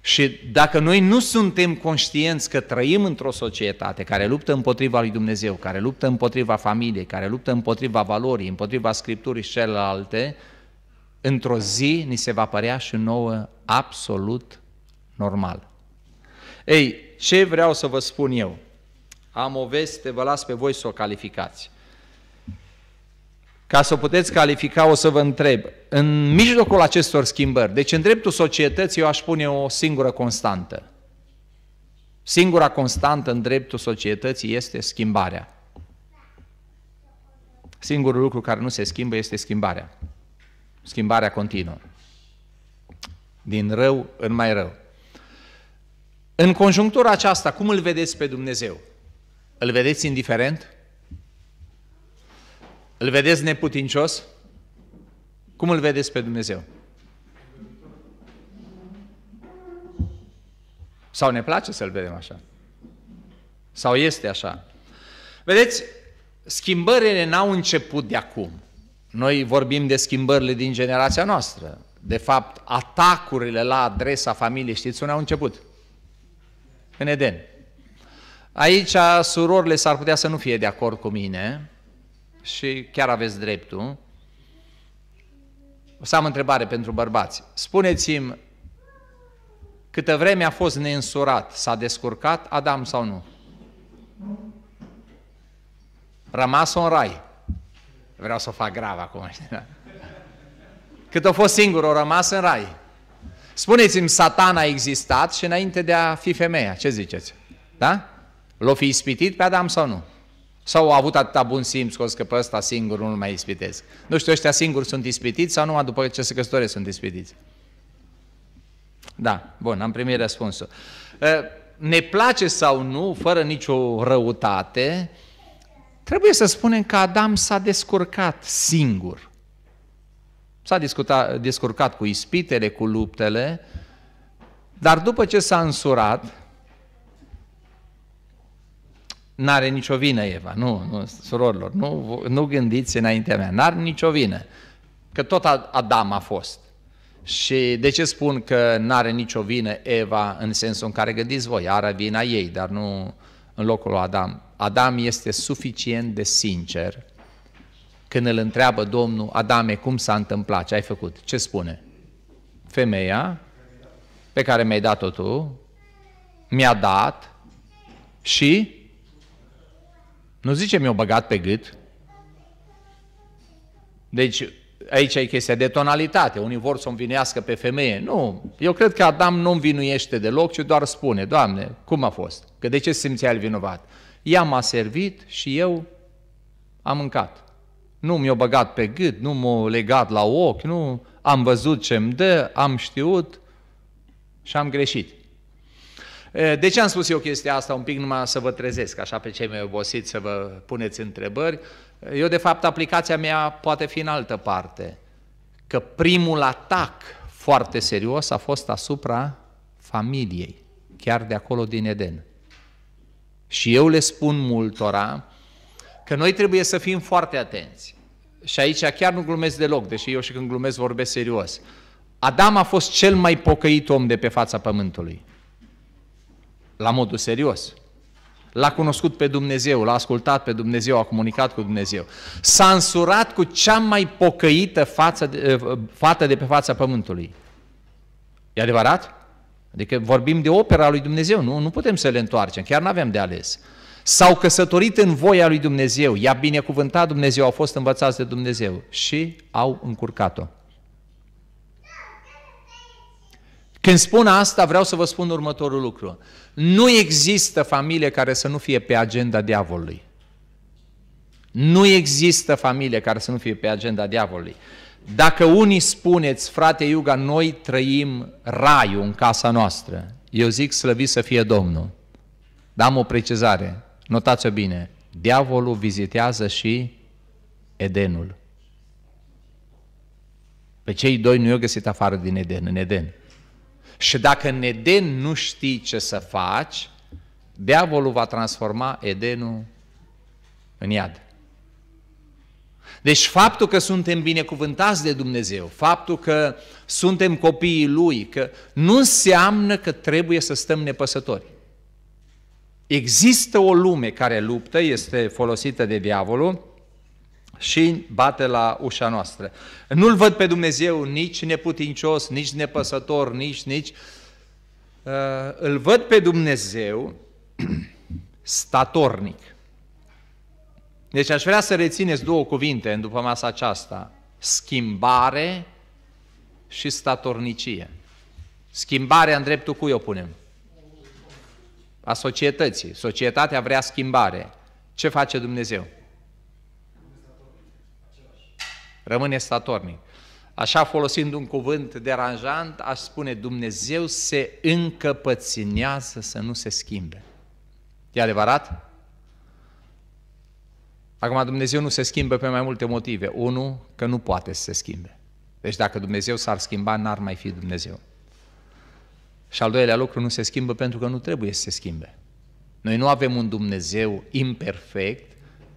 Și dacă noi nu suntem conștienți că trăim într-o societate care luptă împotriva lui Dumnezeu, care luptă împotriva familiei, care luptă împotriva valorii, împotriva Scripturii și celelalte, într-o zi ni se va părea și nouă absolut normal. Ei, ce vreau să vă spun eu? Am o veste, vă las pe voi să o calificați. Ca să o puteți califica, o să vă întreb, în mijlocul acestor schimbări, deci în dreptul societății eu aș pune o singură constantă. Singura constantă în dreptul societății este schimbarea. Singurul lucru care nu se schimbă este schimbarea. Schimbarea continuă. Din rău în mai rău. În conjunctura aceasta, cum îl vedeți pe Dumnezeu? Îl vedeți indiferent? Îl vedeți neputincios? Cum îl vedeți pe Dumnezeu? Sau ne place să-l vedem așa? Sau este așa? Vedeți, schimbările n-au început de acum. Noi vorbim de schimbările din generația noastră. De fapt, atacurile la adresa familiei, știți unde au început? În Eden. Aici, surorile s-ar putea să nu fie de acord cu mine, și chiar aveți dreptul. O să am întrebare pentru bărbați. Spuneți-mi, câtă vreme a fost neînsurat, s-a descurcat Adam sau nu? Rămas în rai. Vreau să o fac grav acum. Cât a fost singur, o rămas în rai. Spuneți-mi, satan a existat și înainte de a fi femeia. Ce ziceți? Da? L-o fi ispitit pe Adam sau nu? Sau au avut atâta bun simț că că pe ăsta singur nu-l mai ispitesc. Nu știu, ăștia singuri sunt ispitiți sau numai după ce se căsătoresc sunt ispitiți? Da, bun, am primit răspunsul. Ne place sau nu, fără nicio răutate, trebuie să spunem că Adam s-a descurcat singur. S-a descurcat cu ispitele, cu luptele, dar după ce s-a însurat, N-are nicio vină Eva, nu, nu surorilor, nu, nu gândiți înaintea mea, n-are nicio vină, că tot Adam a fost. Și de ce spun că n-are nicio vină Eva în sensul în care gândiți voi, are vina ei, dar nu în locul lui Adam. Adam este suficient de sincer când îl întreabă Domnul, Adame, cum s-a întâmplat, ce ai făcut? Ce spune? Femeia pe care mi-ai dat-o tu, mi-a dat și nu zice mi-o băgat pe gât. Deci aici e chestia de tonalitate. Unii vor să o învinească pe femeie. Nu, eu cred că Adam nu învinuiește deloc, ci doar spune, Doamne, cum a fost? Că de ce simțea el vinovat? Ea m-a servit și eu am mâncat. Nu mi-o băgat pe gât, nu m-o legat la ochi, nu am văzut ce-mi dă, am știut și am greșit. De ce am spus eu chestia asta? Un pic numai să vă trezesc, așa pe cei mai obosiți, să vă puneți întrebări. Eu, de fapt, aplicația mea poate fi în altă parte. Că primul atac foarte serios a fost asupra familiei, chiar de acolo din Eden. Și eu le spun multora că noi trebuie să fim foarte atenți. Și aici chiar nu glumesc deloc, deși eu și când glumesc vorbesc serios. Adam a fost cel mai pocăit om de pe fața pământului la modul serios. L-a cunoscut pe Dumnezeu, l-a ascultat pe Dumnezeu, a comunicat cu Dumnezeu. S-a însurat cu cea mai pocăită față de, eh, fată de pe fața pământului. E adevărat? Adică vorbim de opera lui Dumnezeu, nu, nu putem să le întoarcem, chiar nu avem de ales. S-au căsătorit în voia lui Dumnezeu, i-a binecuvântat Dumnezeu, au fost învățați de Dumnezeu și au încurcat-o. Când spun asta, vreau să vă spun următorul lucru. Nu există familie care să nu fie pe agenda diavolului. Nu există familie care să nu fie pe agenda diavolului. Dacă unii spuneți, frate Iuga, noi trăim raiul în casa noastră, eu zic slăvit să fie Domnul. Dar am o precizare, notați-o bine, diavolul vizitează și Edenul. Pe cei doi nu i-au găsit afară din Eden, în Eden. Și dacă în Eden nu știi ce să faci, diavolul va transforma Edenul în iad. Deci faptul că suntem binecuvântați de Dumnezeu, faptul că suntem copiii Lui, că nu înseamnă că trebuie să stăm nepăsători. Există o lume care luptă, este folosită de diavolul, și bate la ușa noastră. Nu-L văd pe Dumnezeu nici neputincios, nici nepăsător, nici, nici. Uh, îl văd pe Dumnezeu statornic. Deci aș vrea să rețineți două cuvinte în după masa aceasta. Schimbare și statornicie. Schimbarea în dreptul cui o punem? A societății. Societatea vrea schimbare. Ce face Dumnezeu? rămâne statornic. Așa, folosind un cuvânt deranjant, aș spune Dumnezeu se încăpăținează să nu se schimbe. E adevărat? Acum, Dumnezeu nu se schimbă pe mai multe motive. Unu, că nu poate să se schimbe. Deci dacă Dumnezeu s-ar schimba, n-ar mai fi Dumnezeu. Și al doilea lucru, nu se schimbă pentru că nu trebuie să se schimbe. Noi nu avem un Dumnezeu imperfect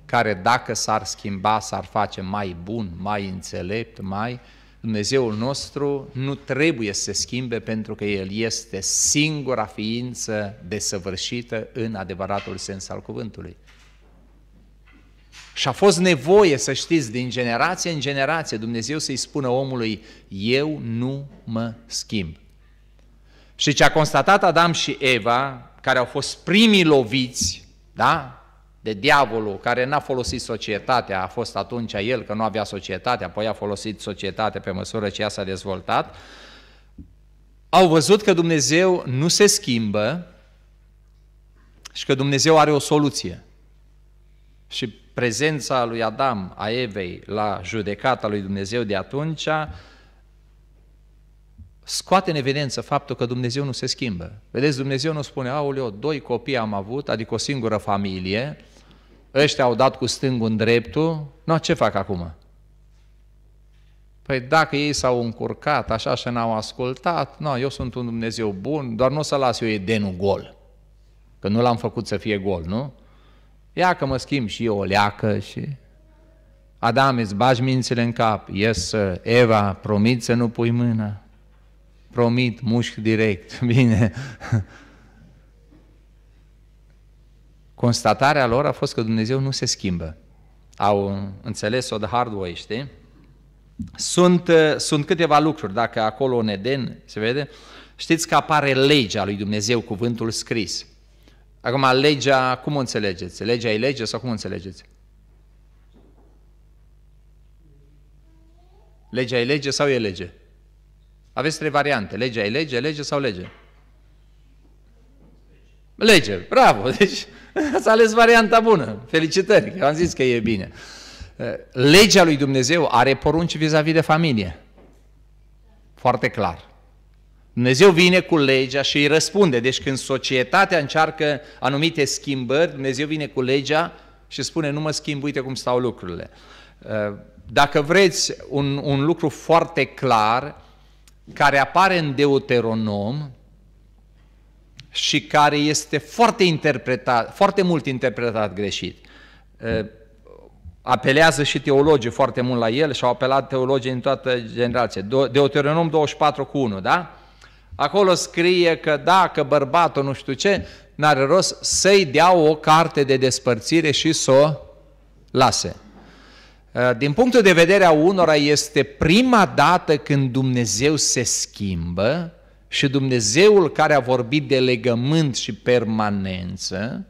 care dacă s-ar schimba, s-ar face mai bun, mai înțelept, mai... Dumnezeul nostru nu trebuie să se schimbe pentru că El este singura ființă desăvârșită în adevăratul sens al cuvântului. Și a fost nevoie, să știți, din generație în generație, Dumnezeu să-i spună omului, eu nu mă schimb. Și ce a constatat Adam și Eva, care au fost primii loviți, da? de diavolul care n-a folosit societatea, a fost atunci el că nu avea societatea, apoi a folosit societatea pe măsură ce ea s-a dezvoltat, au văzut că Dumnezeu nu se schimbă și că Dumnezeu are o soluție. Și prezența lui Adam, a Evei, la judecata lui Dumnezeu de atunci scoate în evidență faptul că Dumnezeu nu se schimbă. Vedeți, Dumnezeu nu spune, aoleo, doi copii am avut, adică o singură familie, ăștia au dat cu stângul în dreptul, no, ce fac acum? Păi dacă ei s-au încurcat așa și n-au ascultat, no, eu sunt un Dumnezeu bun, doar nu o să las eu Edenul gol. Că nu l-am făcut să fie gol, nu? Ia că mă schimb și eu o leacă și... Adam, îți bagi mințile în cap, ies Eva, promit să nu pui mâna. Promit, mușc direct, bine. Constatarea lor a fost că Dumnezeu nu se schimbă. Au înțeles-o de hard way, știi? Sunt, uh, sunt câteva lucruri, dacă acolo în Eden se vede, știți că apare legea lui Dumnezeu, cuvântul scris. Acum, legea, cum o înțelegeți? Legea e lege sau cum o înțelegeți? Legea e lege sau e lege? Aveți trei variante. Legea e lege, lege sau lege? Lege, bravo! Deci, Ați ales varianta bună. Felicitări, eu am zis că e bine. Eh, legea lui Dumnezeu are porunci vis-a-vis -vis de familie. Foarte clar. Dumnezeu vine cu legea și îi răspunde. Deci când societatea încearcă anumite schimbări, Dumnezeu vine cu legea și spune nu mă schimb, uite cum stau lucrurile. Eh, dacă vreți un, un lucru foarte clar care apare în Deuteronom, și care este foarte, interpretat, foarte mult interpretat greșit. Apelează și teologii foarte mult la el și au apelat teologii în toată generația. Deuteronom 24 cu 1, da? Acolo scrie că dacă bărbatul nu știu ce, n-are rost să-i dea o carte de despărțire și să o lase. Din punctul de vedere a unora este prima dată când Dumnezeu se schimbă și Dumnezeul care a vorbit de legământ și permanență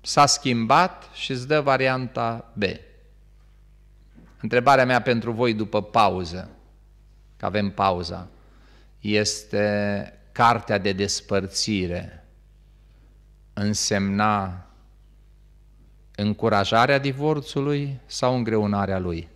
s-a schimbat și îți dă varianta B. Întrebarea mea pentru voi după pauză, că avem pauza, este cartea de despărțire însemna încurajarea divorțului sau îngreunarea lui?